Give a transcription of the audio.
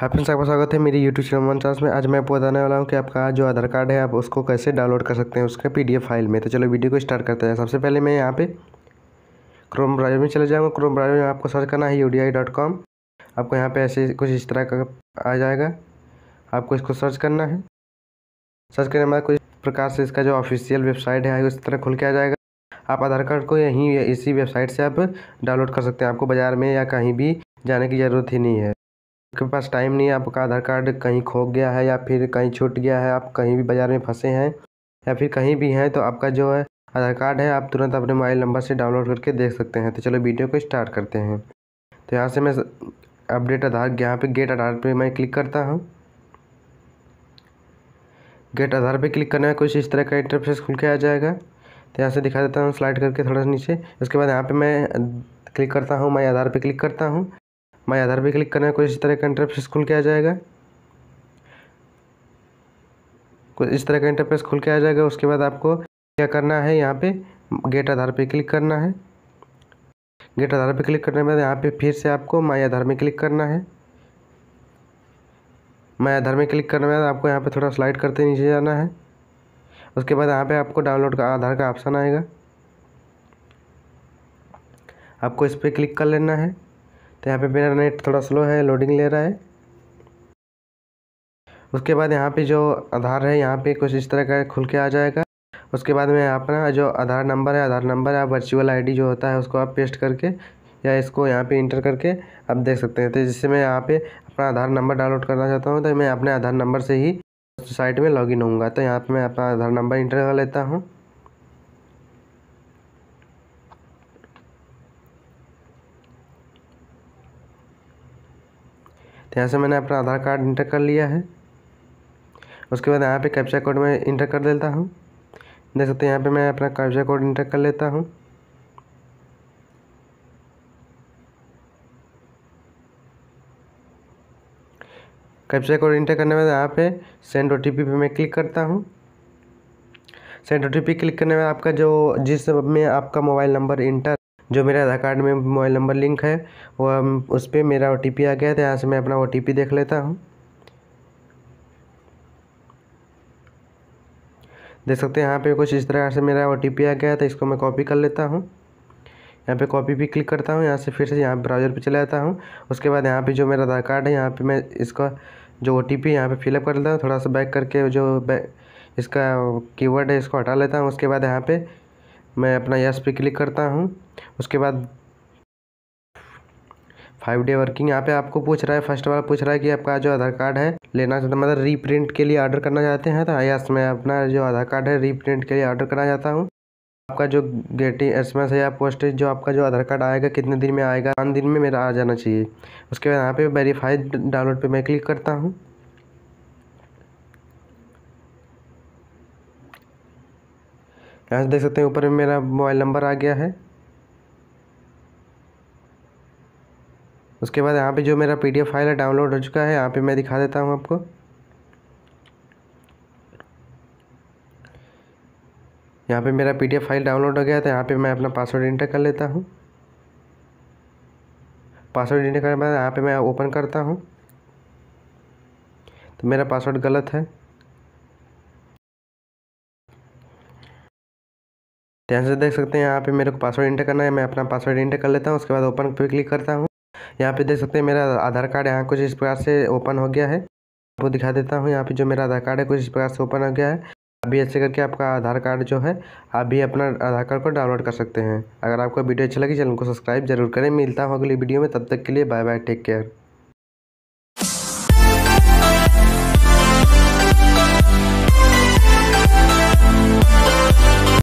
hi friends आपका स्वागत है मेरी यूट्यूब चैनल मन चांस में आज मैं आपको बताने वाला हूँ कि आपका जो आधार कार्ड है आप उसको कैसे डाउनलोड कर सकते हैं उसके पीडीएफ फाइल में तो चलो वीडियो को स्टार्ट करते हैं सबसे पहले मैं यहाँ पे क्रोम ब्राउजर में चले जाऊँगा क्रोम ब्राउजर में आपको सर्च करना है यू आपको यहाँ पर ऐसे कुछ इस तरह का आ जाएगा आपको इसको सर्च करना है सर्च करने के बाद कुछ प्रकार से इसका जो ऑफिशियल वेबसाइट है उस तरह खुल के आ जाएगा आप आधार कार्ड को यहीं इसी वेबसाइट से आप डाउनलोड कर सकते हैं आपको बाज़ार में या कहीं भी जाने की ज़रूरत ही नहीं है आपके पास टाइम नहीं है आपका आधार कार्ड कहीं खो गया है या फिर कहीं छूट गया है आप कहीं भी बाज़ार में फंसे हैं या फिर कहीं भी हैं तो आपका जो है आधार कार्ड है आप तुरंत अपने मोबाइल नंबर से डाउनलोड करके देख सकते हैं तो चलो वीडियो को स्टार्ट करते हैं तो यहाँ से मैं अपडेट आधार यहाँ पे गेट आधार पे मैं क्लिक करता हूँ गेट आधार पे क्लिक करने है कुछ इस तरह का इंटरफेस खुल के आ जाएगा तो यहाँ से दिखा देता हूँ स्लाइड करके थोड़ा सा नीचे उसके बाद यहाँ पर मैं क्लिक करता हूँ मैं आधार पर क्लिक करता हूँ माई आधार पर क्लिक करना है कुछ इस तरह का इंटरफेस खुल के आ जाएगा कुछ इस तरह का इंटरफेस खुल के आ जाएगा उसके बाद आपको क्या करना है यहाँ पे गेट आधार पे क्लिक करना है गेट आधार पे क्लिक करने के बाद यहाँ पे फिर से आपको माई आधार में क्लिक करना है माई आधार में क्लिक करने के बाद आपको यहाँ पे थोड़ा स्लाइड करते नीचे जाना है उसके बाद यहाँ पे आपको डाउनलोड का आधार का ऑप्शन आएगा आपको इस पर क्लिक कर लेना है तो यहाँ पे मेरा नेट थोड़ा स्लो है लोडिंग ले रहा है उसके बाद यहाँ पे जो आधार है यहाँ पे कुछ इस तरह का खुल के आ जाएगा उसके बाद में अपना जो आधार नंबर है आधार नंबर आप वर्चुअल आईडी जो होता है उसको आप पेस्ट करके या इसको यहाँ पे इंटर करके आप देख सकते हैं तो जिससे मैं यहाँ पे अपना आधार नंबर डाउनलोड करना चाहता हूँ तो मैं अपने आधार नंबर से ही साइट में लॉगिन होऊंगा तो यहाँ पे मैं अपना आधार नंबर इंटर कर लेता हूँ तो यहाँ से मैंने अपना आधार कार्ड इंटर कर लिया है उसके बाद यहाँ पे कैप्चा कोड में इंटर कर देता हूँ देख सकते हैं यहाँ पे मैं अपना कैप्चा कोड इंटर कर लेता हूँ कैप्चा कोड इंटर करने के बाद यहाँ पे सेंड ओ टी पी पे मैं क्लिक करता हूँ send O T P click करने में आपका जो जिस में आपका मोबाइल नंबर इंटर जो मेरे आधार कार्ड में मोबाइल नंबर लिंक है वह उस पर मेरा ओ टी पी आ गया था तो यहाँ से मैं अपना ओ टी पी देख लेता हूँ देख सकते हैं यहाँ पे कुछ इस तरह से मेरा ओ टी पी आ गया था तो इसको मैं कॉपी कर लेता हूँ यहाँ पे कॉपी भी क्लिक करता हूँ यहाँ से फिर से यहाँ ब्राउज़र पे चला जाता हूँ उसके बाद यहाँ पे जो मेरा आधार कार्ड है यहाँ पे मैं इसका जो ओ टी पी यहाँ पर फिलअप कर लेता हूँ थोड़ा सा बैक करके जो इसका कीवर्ड है इसको हटा लेता हूँ उसके बाद यहाँ पर मैं अपना यस पे क्लिक करता हूँ उसके बाद फाइव डे वर्किंग यहाँ पे आपको पूछ रहा है फर्स्ट वाला पूछ रहा है कि आपका जो आधार कार्ड है लेना चाहता मतलब रीप्रिंट के लिए ऑर्डर करना चाहते हैं तो यस मैं अपना जो आधार कार्ड है रीप्रिंट के लिए ऑर्डर करना चाहता हूँ आपका जो गेटिंग एस एम एस है या पोस्टेज जो आपका जो आधार कार्ड आएगा कितने दिन में आएगा पाँच दिन में मेरा आ जाना चाहिए उसके बाद यहाँ पे वेरीफाइड डाउनलोड पे मैं क्लिक करता हूँ यहाँ देख सकते हैं ऊपर में मेरा मोबाइल नंबर आ गया है उसके बाद यहाँ पे जो मेरा पीडीएफ फाइल है डाउनलोड हो चुका है यहाँ पे मैं दिखा देता हूँ आपको यहाँ पे मेरा पीडीएफ फाइल डाउनलोड हो गया तो यहाँ पे मैं अपना पासवर्ड इंटर कर लेता हूँ पासवर्ड इंटर करने के बाद यहाँ पे मैं ओपन करता हूँ तो मेरा पासवर्ड गलत है ध्यान से देख सकते हैं यहाँ पे मेरे को पासवर्ड इंटर करना है मैं अपना पासवर्ड इंटर कर लेता हूँ उसके बाद ओपन पे क्लिक करता हूँ यहाँ पे देख सकते हैं मेरा आधार कार्ड यहाँ कुछ इस प्रकार से ओपन हो गया है आपको दिखा देता हूँ यहाँ पे जो मेरा आधार कार्ड है कुछ इस प्रकार से ओपन हो गया है अभी ऐसे करके आपका आधार कार्ड जो है आप भी अपना आधार कार्ड को डाउनलोड कर सकते हैं अगर आपको वीडियो अच्छी लगी चैनल को सब्सक्राइब जरूर करें मिलता हूँ अगली वीडियो में तब तक के लिए बाय बाय टेक केयर